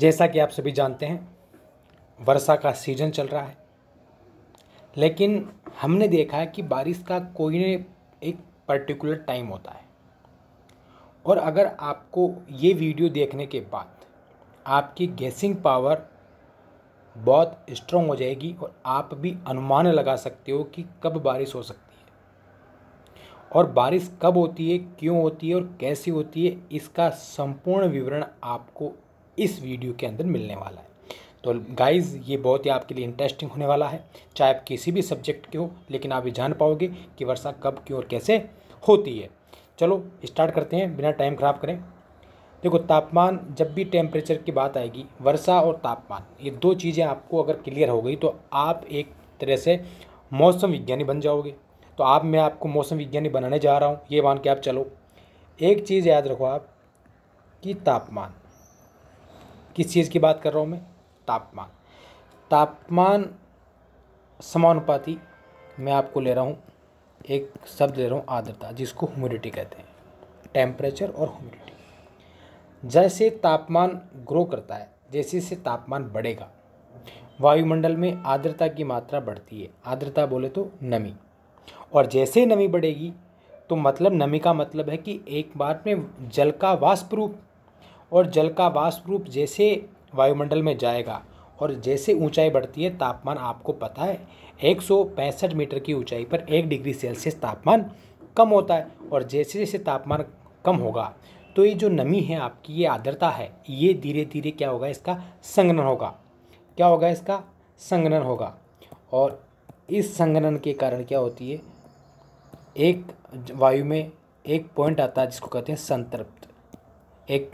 जैसा कि आप सभी जानते हैं वर्षा का सीज़न चल रहा है लेकिन हमने देखा है कि बारिश का कोई एक पर्टिकुलर टाइम होता है और अगर आपको ये वीडियो देखने के बाद आपकी गैसिंग पावर बहुत स्ट्रॉन्ग हो जाएगी और आप भी अनुमान लगा सकते हो कि कब बारिश हो सकती है और बारिश कब होती है क्यों होती है और कैसी होती है इसका संपूर्ण विवरण आपको इस वीडियो के अंदर मिलने वाला है तो गाइस ये बहुत ही आपके लिए इंटरेस्टिंग होने वाला है चाहे आप किसी भी सब्जेक्ट के हो लेकिन आप ये जान पाओगे कि वर्षा कब क्यों और कैसे होती है चलो स्टार्ट करते हैं बिना टाइम ख़राब करें देखो तापमान जब भी टेम्परेचर की बात आएगी वर्षा और तापमान ये दो चीज़ें आपको अगर क्लियर हो गई तो आप एक तरह से मौसम विज्ञानी बन जाओगे तो आप मैं आपको मौसम विज्ञानी बनाने जा रहा हूँ ये मान के आप चलो एक चीज़ याद रखो आप कि तापमान किस चीज़ की बात कर रहा हूँ मैं तापमान तापमान समानुपाती मैं आपको ले रहा हूँ एक शब्द ले रहा हूँ आर्द्रता जिसको ह्यूमिडिटी कहते हैं टेम्परेचर और ह्यूमिडिटी जैसे तापमान ग्रो करता है जैसे जैसे तापमान बढ़ेगा वायुमंडल में आर्द्रता की मात्रा बढ़ती है आर्द्रता बोले तो नमी और जैसे नमी बढ़ेगी तो मतलब नमी का मतलब है कि एक बार में जल का वाष्प रूप और जल का वाष्प रूप जैसे वायुमंडल में जाएगा और जैसे ऊंचाई बढ़ती है तापमान आपको पता है एक मीटर की ऊंचाई पर एक डिग्री सेल्सियस तापमान कम होता है और जैसे जैसे तापमान कम होगा तो ये जो नमी है आपकी ये आर्द्रता है ये धीरे धीरे क्या होगा इसका संगनन होगा क्या होगा इसका संगनन होगा और इस संगनन के कारण क्या होती है एक वायु में एक पॉइंट आता है जिसको कहते हैं संतृप्त एक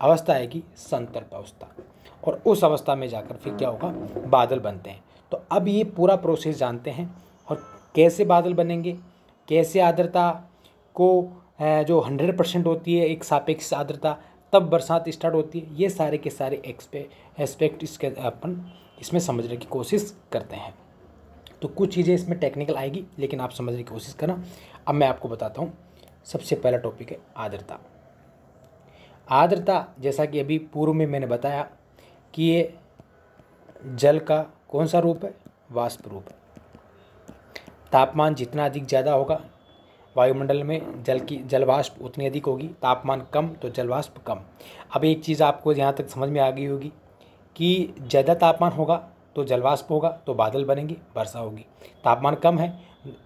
अवस्था आएगी संतर्प अवस्था और उस अवस्था में जाकर फिर क्या होगा बादल बनते हैं तो अब ये पूरा प्रोसेस जानते हैं और कैसे बादल बनेंगे कैसे आर्द्रता को जो हंड्रेड परसेंट होती है एक सापेक्ष आर्द्रता तब बरसात स्टार्ट होती है ये सारे के सारे एक्सपे एस्पेक्ट इसके अपन इसमें समझने की कोशिश करते हैं तो कुछ चीज़ें इसमें टेक्निकल आएगी लेकिन आप समझने की कोशिश करना अब मैं आपको बताता हूँ सबसे पहला टॉपिक है आर्द्रता आर्द्रता जैसा कि अभी पूर्व में मैंने बताया कि ये जल का कौन सा रूप है वाष्प रूप है तापमान जितना अधिक ज़्यादा होगा वायुमंडल में जल की जलवाष्प उतनी अधिक होगी तापमान कम तो जलवाष्प कम अब एक चीज़ आपको यहाँ तक समझ में आ गई होगी कि ज़्यादा तापमान होगा तो जलवाष्प होगा तो बादल बनेंगे वर्षा होगी तापमान कम है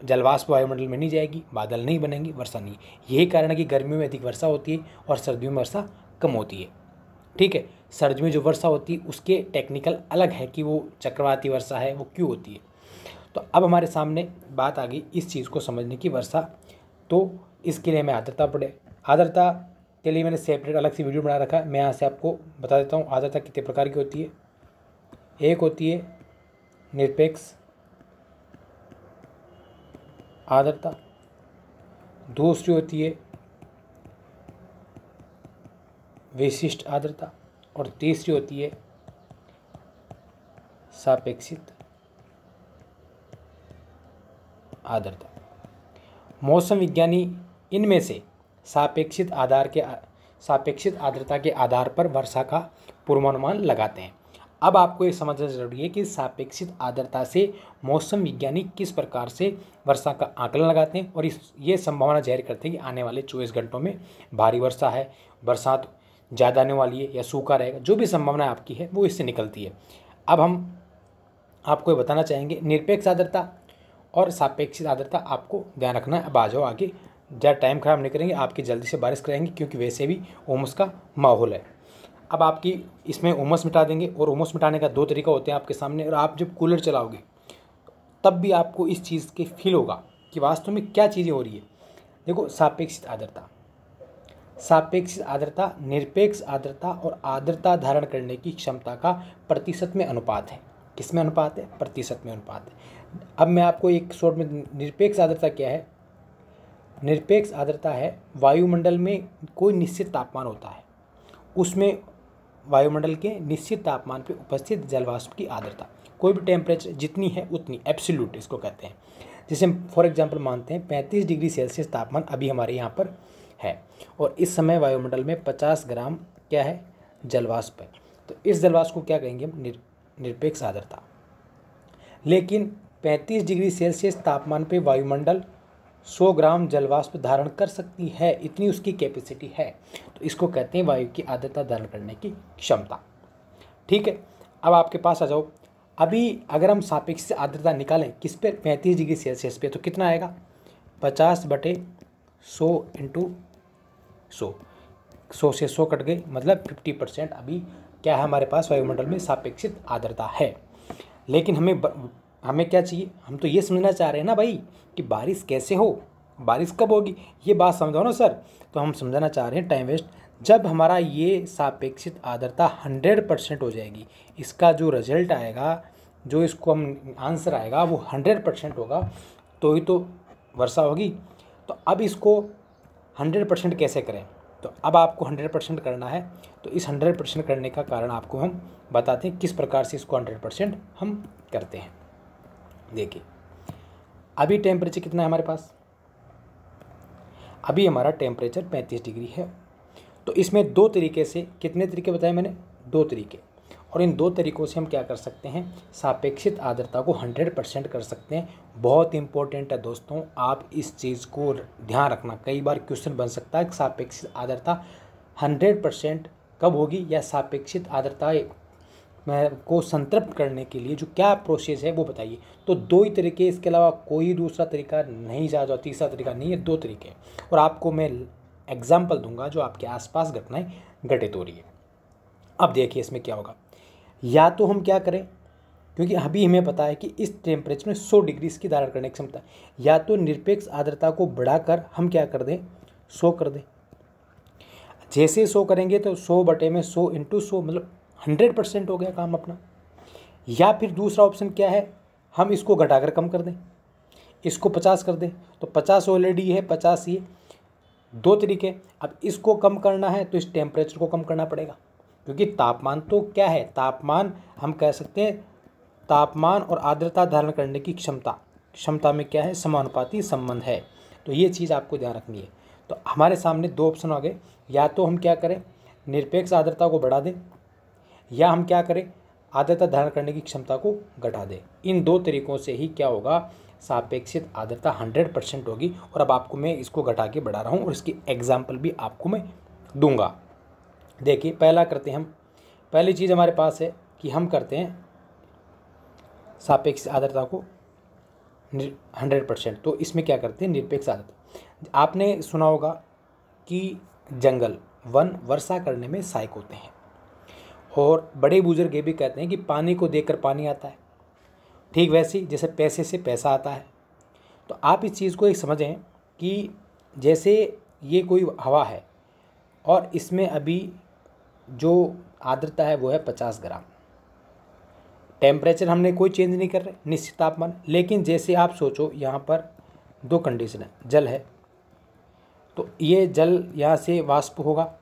जलवाष्प वायुमंडल में नहीं जाएगी बादल नहीं बनेंगे वर्षा नहीं यही कारण है कि गर्मियों में अधिक वर्षा होती है और सर्दियों में वर्षा कम होती है ठीक है सर्द में जो वर्षा होती है उसके टेक्निकल अलग है कि वो चक्रवाती वर्षा है वो क्यों होती है तो अब हमारे सामने बात आ गई इस चीज़ को समझने की वर्षा तो इसके लिए हमें आर्द्रता पड़े आर्द्रता के लिए मैंने सेपरेट अलग से वीडियो बना रखा है मैं यहाँ से आपको बता देता हूँ आर्द्रता कितने प्रकार की होती है एक होती है निरपेक्ष आदरता दूसरी होती है विशिष्ट आदरता और तीसरी होती है सापेक्षित आदरता मौसम विज्ञानी इनमें से सापेक्षित आधार के सापेक्षित आर्द्रता के आधार पर वर्षा का पूर्वानुमान लगाते हैं अब आपको ये समझना जरूरी है कि सापेक्षित आर्द्रता से मौसम विज्ञानी किस प्रकार से वर्षा का आकलन लगाते हैं और इस ये संभावना जाहिर करते हैं कि आने वाले चौबीस घंटों में भारी वर्षा है बरसात ज़्यादा आने वाली है या सूखा रहेगा जो भी संभावना आपकी है वो इससे निकलती है अब हम आपको ये बताना चाहेंगे निरपेक्ष आर्द्रता और सापेक्षित आर्द्रता आपको ध्यान रखना है अब आ जाओ आगे ज़्यादा टाइम खराब नहीं करेंगे आपकी जल्दी से बारिश कराएंगे क्योंकि वैसे भी ओमस का माहौल है अब आपकी इसमें उमस मिटा देंगे और उमस मिटाने का दो तरीका होते हैं आपके सामने और आप जब कूलर चलाओगे तब भी आपको इस चीज़ के फील होगा कि वास्तव में क्या चीज़ें हो रही है देखो सापेक्षित आदरता सापेक्षित आदरता निरपेक्ष आद्रता और आद्रता धारण करने की क्षमता का प्रतिशत में अनुपात है किस में अनुपात है प्रतिशत में अनुपात है अब मैं आपको एक शॉर्ट में निरपेक्ष आद्रता क्या है निरपेक्ष आद्रता है वायुमंडल में कोई निश्चित तापमान होता है उसमें वायुमंडल के निश्चित तापमान पर उपस्थित जलवाष्प की आर्द्रता कोई भी टेम्परेचर जितनी है उतनी एब्सोल्यूट इसको कहते हैं जैसे हम फॉर एग्जांपल मानते हैं 35 डिग्री सेल्सियस तापमान अभी हमारे यहाँ पर है और इस समय वायुमंडल में 50 ग्राम क्या है जलवाष्प है तो इस जलवाष्प को क्या कहेंगे हम निर, निरपेक्ष आर्द्रता लेकिन 35 डिग्री सेल्सियस तापमान पे वायुमंडल 100 ग्राम जलवाष्प धारण कर सकती है इतनी उसकी कैपेसिटी है तो इसको कहते हैं वायु की आर्द्रता धारण करने की क्षमता ठीक है अब आपके पास आ जाओ अभी अगर हम सापेक्ष से आर्द्रता निकालें किस पे पैंतीस डिग्री सेल्सियस पे तो कितना आएगा पचास बटे सौ इंटू सौ सौ से सौ कट गए मतलब फिफ्टी परसेंट अभी क्या है हमारे पास वायुमंडल में सापेक्षित आर्द्रता है लेकिन हमें हमें क्या चाहिए हम तो ये समझना चाह रहे हैं ना भाई कि बारिश कैसे हो बारिश कब होगी ये बात समझाओ ना सर तो हम समझाना चाह रहे हैं टाइम वेस्ट जब हमारा ये सापेक्षित आदरता हंड्रेड परसेंट हो जाएगी इसका जो रिजल्ट आएगा जो इसको हम आंसर आएगा वो हंड्रेड परसेंट होगा तो ही तो वर्षा होगी तो अब इसको हंड्रेड परसेंट कैसे करें तो अब आपको हंड्रेड परसेंट करना है तो इस हंड्रेड परसेंट करने का कारण आपको हम बताते हैं किस प्रकार से इसको हंड्रेड परसेंट हम करते हैं देखिए अभी टेम्परेचर कितना है हमारे पास अभी हमारा टेम्परेचर पैंतीस डिग्री है तो इसमें दो तरीके से कितने तरीके बताए मैंने दो तरीके और इन दो तरीक़ों से हम क्या कर सकते हैं सापेक्षित आर्द्रता को 100 परसेंट कर सकते हैं बहुत इंपॉर्टेंट है दोस्तों आप इस चीज़ को ध्यान रखना कई बार क्वेश्चन बन सकता है कि सापेक्षित आर्द्रता 100 परसेंट कब होगी या सापेक्षित आर्द्रता को संतृप्त करने के लिए जो क्या प्रोसेस है वो बताइए तो दो ही तरीके इसके अलावा कोई दूसरा तरीका नहीं जा जाओ तीसरा तरीका नहीं है दो तरीके हैं और आपको मैं एग्जाम्पल दूंगा जो आपके आसपास घटनाएं घटित हो रही है अब देखिए इसमें क्या होगा या तो हम क्या करें क्योंकि अभी हमें पता है कि इस टेम्परेचर में 100 डिग्री इसकी धारण करने की क्षमता या तो निरपेक्ष आर्द्रता को बढ़ाकर हम क्या कर दें 100 कर दें जैसे 100 करेंगे तो 100 बटे में 100 इंटू सौ मतलब हंड्रेड परसेंट हो गया काम अपना या फिर दूसरा ऑप्शन क्या है हम इसको घटाकर कम कर दें इसको पचास कर दें तो पचास ऑलरेडी है पचास ये दो तरीके अब इसको कम करना है तो इस टेम्परेचर को कम करना पड़ेगा क्योंकि तापमान तो क्या है तापमान हम कह सकते हैं तापमान और आर्द्रता धारण करने की क्षमता क्षमता में क्या है समानुपाती संबंध है तो ये चीज़ आपको ध्यान रखनी है तो हमारे सामने दो ऑप्शन आ गए या तो हम क्या करें निरपेक्ष आर्द्रता को बढ़ा दें या हम क्या करें आर्द्रता धारण करने की क्षमता को घटा दें इन दो तरीकों से ही क्या होगा सापेक्षित आर्द्रता हंड्रेड परसेंट होगी और अब आपको मैं इसको घटा के बढ़ा रहा हूँ और इसकी एग्जाम्पल भी आपको मैं दूंगा देखिए पहला करते हैं हम पहली चीज़ हमारे पास है कि हम करते हैं सापेक्षित आर्द्रता को हंड्रेड परसेंट तो इसमें क्या करते हैं निरपेक्ष आर्द्रता आपने सुना होगा कि जंगल वन वर्षा करने में सहायक होते हैं और बड़े बुजुर्ग ये भी कहते हैं कि पानी को देकर पानी आता है ठीक वैसे ही जैसे पैसे से पैसा आता है तो आप इस चीज़ को एक समझें कि जैसे ये कोई हवा है और इसमें अभी जो आर्द्रता है वो है पचास ग्राम टेम्परेचर हमने कोई चेंज नहीं कर रहे निश्चित तापमान लेकिन जैसे आप सोचो यहाँ पर दो कंडीशन है जल है तो ये जल यहाँ से वाष्प होगा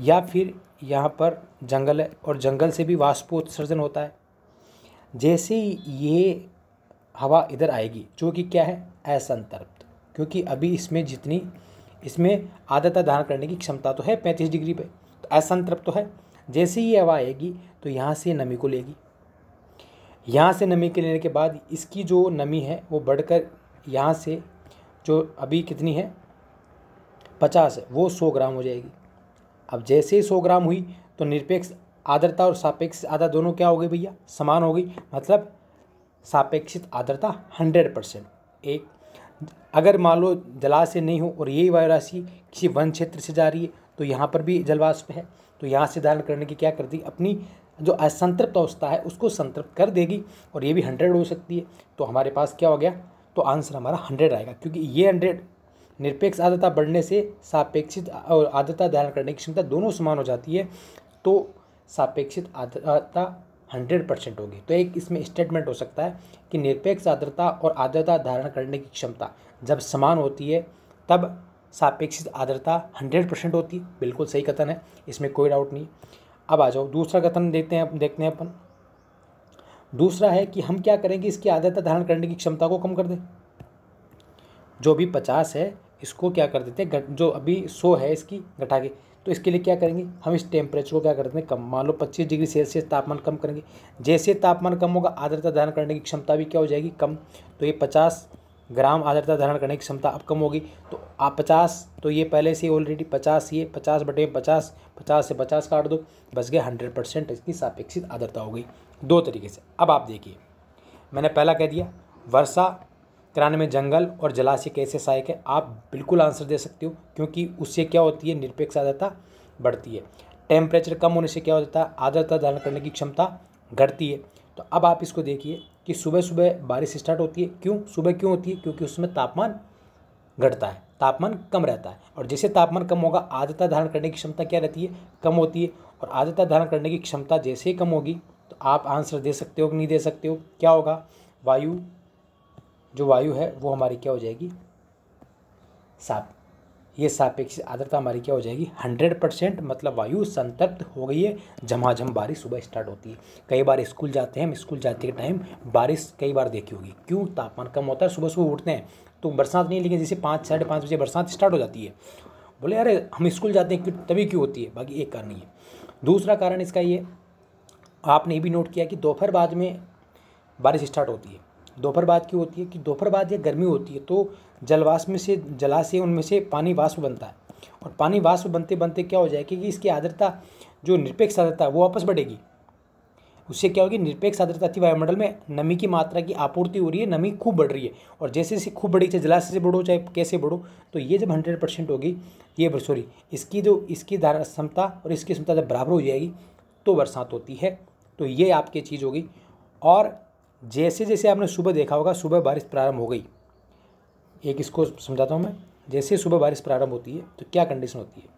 या फिर यहाँ पर जंगल है और जंगल से भी वाष्पोत्सर्जन होता है जैसे ही ये हवा इधर आएगी जो कि क्या है असंतृप्त क्योंकि अभी इसमें जितनी इसमें आदता धारण करने की क्षमता तो है पैंतीस डिग्री पे तो असंतृप्त तो है जैसे ही हवा आएगी तो यहाँ से नमी को लेगी यहाँ से नमी के लेने के बाद इसकी जो नमी है वो बढ़कर यहाँ से जो अभी कितनी है पचास है वो सौ ग्राम हो जाएगी अब जैसे ही सौ ग्राम हुई तो निरपेक्ष आर्द्रता और सापेक्षित आर्द्रता दोनों क्या हो गई भैया समान हो गई मतलब सापेक्षित आर्द्रता हंड्रेड परसेंट एक अगर मान लो जलाशय नहीं हो और यही वायु राशि किसी वन क्षेत्र से जा रही है तो यहाँ पर भी जलवाष्प है तो यहाँ से धारण करने की क्या कर दी अपनी जो असंतृप्त अवस्था है उसको संतृप्त कर देगी और ये भी हंड्रेड हो सकती है तो हमारे पास क्या हो गया तो आंसर हमारा हंड्रेड आएगा क्योंकि ये हंड्रेड निरपेक्ष आदता बढ़ने से सापेक्षित और आदता धारण करने की क्षमता दोनों समान हो जाती है तो सापेक्षित आदता हंड्रेड परसेंट होगी तो एक इसमें स्टेटमेंट हो सकता है कि निरपेक्ष आर्द्रता और आर्द्रता धारण करने की क्षमता जब समान होती है तब सापेक्षित आर्द्रता हंड्रेड परसेंट होती है बिल्कुल सही कथन है इसमें कोई डाउट नहीं अब आ जाओ दूसरा कथन देखते हैं देखते हैं अपन दूसरा है कि हम क्या करेंगे इसकी आर्द्रता धारण करने की क्षमता को कम कर दें जो अभी पचास है इसको क्या कर देते हैं जो अभी सो है इसकी घटा के तो इसके लिए क्या करेंगे हम इस टेम्परेचर को क्या करते हैं कम मान लो पच्चीस डिग्री सेल्सियस तापमान कम करेंगे जैसे तापमान कम होगा आर्द्रता धारण करने की क्षमता भी क्या हो जाएगी कम तो ये पचास ग्राम आर्द्रता धारण करने की क्षमता अब कम होगी तो आप पचास तो ये पहले से ऑलरेडी पचास ये पचास बटे पचास पचास से पचास काट दो बच गए हंड्रेड परसेंट इसकी सापेक्षित आर्द्रता हो गई दो तरीके से अब आप देखिए मैंने पहला कह दिया वर्षा तिरानवे में जंगल और जलाशय कैसे सहायक है आप बिल्कुल आंसर दे सकते हो क्योंकि उससे क्या होती है निरपेक्ष आर्द्रता बढ़ती है टेम्परेचर कम होने से क्या हो जाता है आर्द्रता धारण करने की क्षमता घटती है तो अब आप इसको देखिए कि सुबह सुबह बारिश स्टार्ट होती है क्यों सुबह क्यों होती है क्योंकि उसमें तापमान घटता है तापमान कम रहता है और जैसे तापमान कम होगा आर्द्रता धारण करने की क्षमता क्या रहती है कम होती है और आर्द्रता धारण करने की क्षमता जैसे ही कम होगी तो आप आंसर दे सकते हो कि नहीं दे सकते हो क्या होगा वायु जो वायु है वो हमारी क्या हो जाएगी साप ये सापेक्ष आर्द्रता हमारी क्या हो जाएगी हंड्रेड परसेंट मतलब वायु संतप्त हो गई है झमाझम जम बारिश सुबह स्टार्ट होती है कई बार स्कूल जाते हैं हम स्कूल जाते के टाइम बारिश कई बार देखी होगी क्यों तापमान कम होता है सुबह सुबह उठते हैं तो बरसात नहीं लेकिन जैसे पाँच साढ़े पाँच बजे बरसात स्टार्ट हो जाती है बोले अरे हम स्कूल जाते हैं क्यों तभी क्यों होती है बाकी एक कारण ये दूसरा कारण इसका ये आपने ये भी नोट किया कि दोपहर बाद में बारिश स्टार्ट होती है दोपहर बाद की होती है कि दोपहर बाद ये गर्मी होती है तो जलवास में से जलाशय उनमें से पानी वाष्प बनता है और पानी वाष्प बनते बनते क्या हो जाएगा कि इसकी आर्द्रता जो निरपेक्ष आर्द्रता है वो वापस बढ़ेगी उससे क्या होगी निरपेक्ष आर्द्रता थी वायुमंडल में नमी की मात्रा की आपूर्ति हो रही है नमी खूब बढ़ रही है और जैसे जैसे खूब बढ़ी चाहे जलाशय से बढ़ो चाहे कैसे बढ़ो तो ये जब हंड्रेड परसेंट होगी ये सॉरी इसकी जो इसकी धारा क्षमता और इसकी क्षमता जब बराबर हो जाएगी तो बरसात होती है तो ये आपकी चीज़ होगी और जैसे जैसे आपने सुबह देखा होगा सुबह बारिश प्रारंभ हो गई एक इसको समझाता हूँ मैं जैसे सुबह बारिश प्रारंभ होती है तो क्या कंडीशन होती है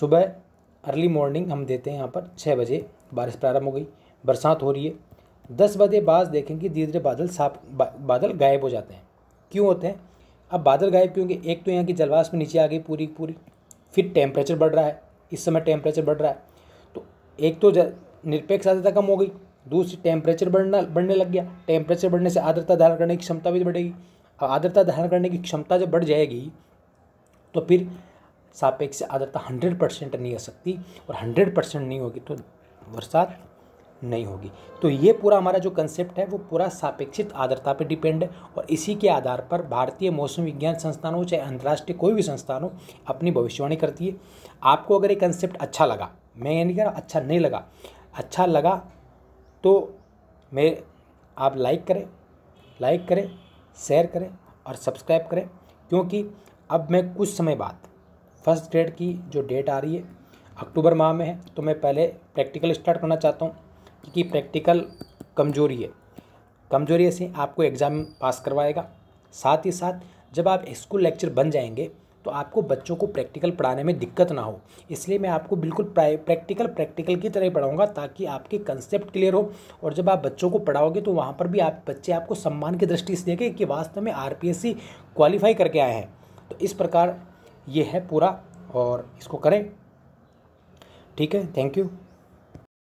सुबह अर्ली मॉर्निंग हम देते हैं यहाँ पर छः बजे बारिश प्रारंभ हो गई बरसात हो रही है दस बजे बाद देखें कि धीरे धीरे बादल साफ बा, बादल गायब हो जाते हैं क्यों होते हैं अब बादल गायब क्योंकि एक तो यहाँ की जलवाष्प नीचे आ गई पूरी पूरी फिर टेम्परेचर बढ़ रहा है इस समय टेम्परेचर बढ़ रहा है तो एक तो निरपेक्ष आर्द्रता कम हो गई दूसरी टेम्परेचर बढ़ना बढ़ने लग गया टेम्परेचर बढ़ने से आर्द्रता धारण करने की क्षमता भी बढ़ेगी अब आर्द्रता धारण करने की क्षमता जब बढ़ जाएगी तो फिर सापेक्ष आर्द्रता हंड्रेड परसेंट नहीं हो सकती और हंड्रेड परसेंट नहीं होगी तो बरसात नहीं होगी तो ये पूरा हमारा जो कंसेप्ट है वो पूरा सापेक्षित आर्द्रता पर डिपेंड है और इसी के आधार पर भारतीय मौसम विज्ञान संस्थान हो चाहे अंतर्राष्ट्रीय कोई भी संस्थान हो अपनी भविष्यवाणी करती है आपको अगर ये कंसेप्ट अच्छा लगा मैं ये नहीं कह रहा अच्छा नहीं लगा अच्छा लगा तो मैं आप लाइक करें लाइक करें शेयर करें और सब्सक्राइब करें क्योंकि अब मैं कुछ समय बाद फर्स्ट ग्रेड की जो डेट आ रही है अक्टूबर माह में है तो मैं पहले प्रैक्टिकल स्टार्ट करना चाहता हूँ क्योंकि प्रैक्टिकल कमजोरी है कमजोरी से आपको एग्ज़ाम पास करवाएगा साथ ही साथ जब आप स्कूल लेक्चर बन जाएंगे तो आपको बच्चों को प्रैक्टिकल पढ़ाने में दिक्कत ना हो इसलिए मैं आपको बिल्कुल प्रैक्टिकल प्रैक्टिकल की तरह पढ़ाऊँगा ताकि आपके कंसेप्ट क्लियर हो और जब आप बच्चों को पढ़ाओगे तो वहाँ पर भी आप बच्चे आपको सम्मान की दृष्टि से देखें कि वास्तव में आर क्वालिफाई करके आए हैं तो इस प्रकार ये है पूरा और इसको करें ठीक है थैंक यू